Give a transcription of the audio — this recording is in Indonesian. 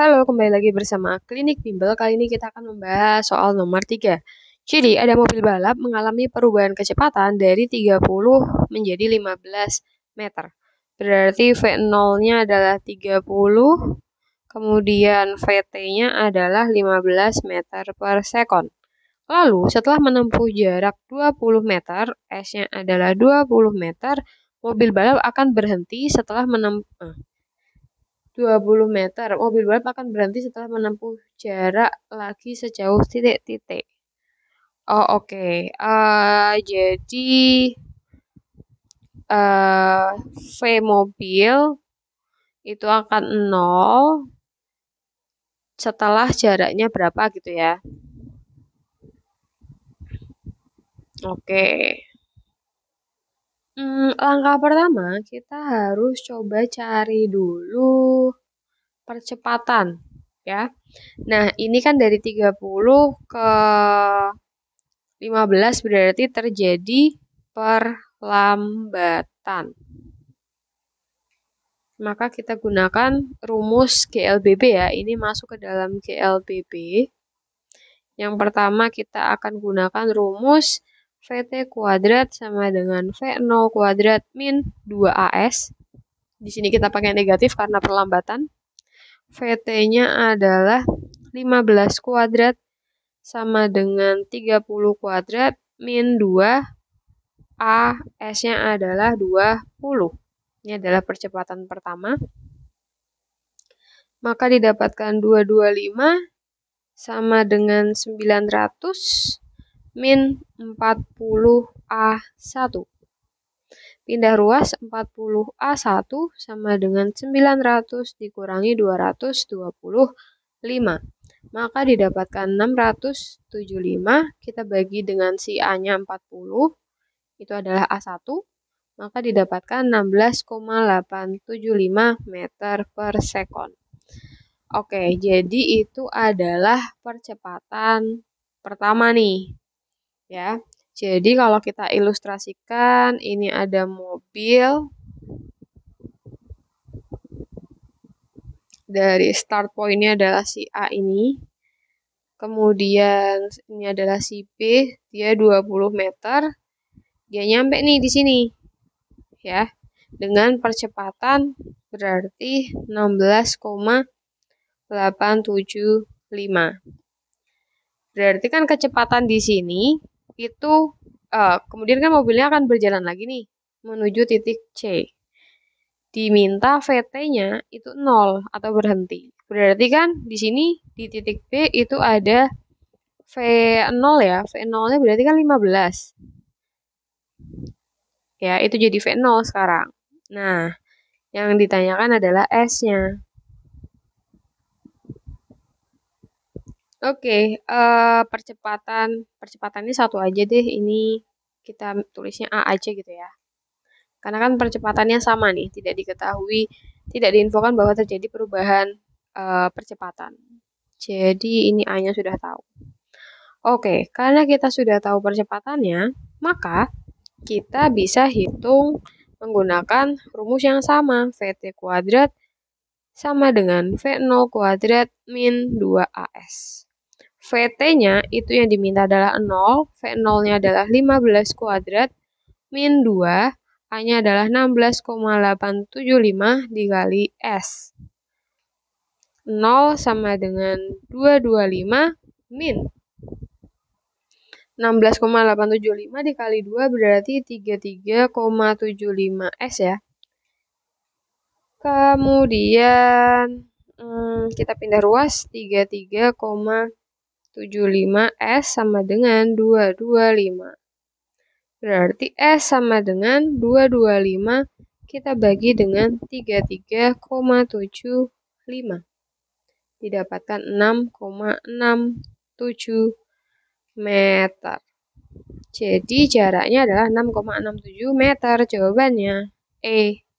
Halo, kembali lagi bersama Klinik Bimbel. Kali ini kita akan membahas soal nomor 3. Jadi, ada mobil balap mengalami perubahan kecepatan dari 30 menjadi 15 meter. Berarti V0-nya adalah 30, kemudian VT-nya adalah 15 meter per second. Lalu, setelah menempuh jarak 20 meter, S-nya adalah 20 meter, mobil balap akan berhenti setelah menempuh... Eh, 20 meter, mobil balap akan berhenti setelah menempuh jarak lagi sejauh titik-titik. Oh, oke. Okay. Uh, eh, jadi uh, V mobil itu akan nol setelah jaraknya berapa gitu ya. Oke. Okay. Hmm, langkah pertama kita harus coba cari dulu percepatan, ya. Nah, ini kan dari 30 ke 15 berarti terjadi perlambatan. Maka kita gunakan rumus GLBB ya, ini masuk ke dalam GLBB. Yang pertama kita akan gunakan rumus VT kuadrat sama dengan V0 kuadrat min 2AS. Di sini kita pakai negatif karena perlambatan. VT-nya adalah 15 kuadrat sama dengan 30 kuadrat min 2 AS-nya adalah 20. Ini adalah percepatan pertama. Maka didapatkan 225 sama dengan 900 min 40A1. Pindah ruas 40A1 sama dengan 900 dikurangi 225. Maka didapatkan 675, kita bagi dengan si A-nya 40, itu adalah A1, maka didapatkan 16,875 meter per sekon. Oke, jadi itu adalah percepatan pertama nih ya. Jadi kalau kita ilustrasikan ini ada mobil dari start pointnya adalah si A ini. Kemudian ini adalah si B, dia 20 meter. Dia nyampe nih di sini. Ya. Dengan percepatan berarti 16,875. Berarti kan kecepatan di sini itu uh, kemudian kan mobilnya akan berjalan lagi nih menuju titik C. Diminta VT-nya itu nol atau berhenti. Berarti kan di sini di titik B itu ada V0 ya. V0-nya berarti kan 15. Ya, itu jadi V0 sekarang. Nah, yang ditanyakan adalah S-nya. Oke, uh, percepatan percepatan ini satu aja deh, ini kita tulisnya A aja gitu ya. Karena kan percepatannya sama nih, tidak diketahui, tidak diinfokan bahwa terjadi perubahan uh, percepatan. Jadi ini A-nya sudah tahu. Oke, karena kita sudah tahu percepatannya, maka kita bisa hitung menggunakan rumus yang sama, VT kuadrat sama dengan V0 kuadrat min 2AS. VT-nya itu yang diminta adalah 0, V0-nya adalah 15 kuadrat, min 2, A-nya adalah 16,875 dikali S. 0 sama dengan 225 min. 16,875 dikali 2 berarti 33,75 S ya. Kemudian hmm, kita pindah ruas 33, 75S sama dengan 225. Berarti S sama dengan 225 kita bagi dengan 33,75. Didapatkan 6,67 meter. Jadi jaraknya adalah 6,67 meter. Jawabannya E.